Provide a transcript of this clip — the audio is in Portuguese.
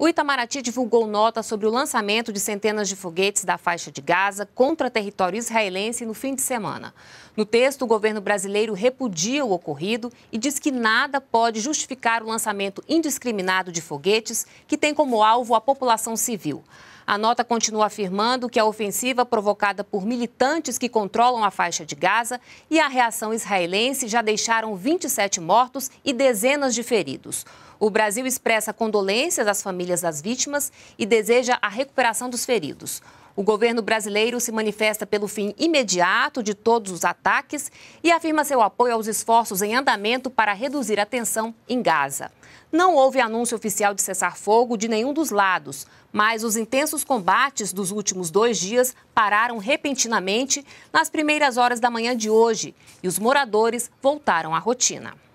O Itamaraty divulgou nota sobre o lançamento de centenas de foguetes da faixa de Gaza contra território israelense no fim de semana. No texto, o governo brasileiro repudia o ocorrido e diz que nada pode justificar o lançamento indiscriminado de foguetes que tem como alvo a população civil. A nota continua afirmando que a ofensiva provocada por militantes que controlam a faixa de Gaza e a reação israelense já deixaram 27 mortos e dezenas de feridos. O Brasil expressa condolências às famílias das vítimas e deseja a recuperação dos feridos. O governo brasileiro se manifesta pelo fim imediato de todos os ataques e afirma seu apoio aos esforços em andamento para reduzir a tensão em Gaza. Não houve anúncio oficial de cessar fogo de nenhum dos lados, mas os intensos combates dos últimos dois dias pararam repentinamente nas primeiras horas da manhã de hoje e os moradores voltaram à rotina.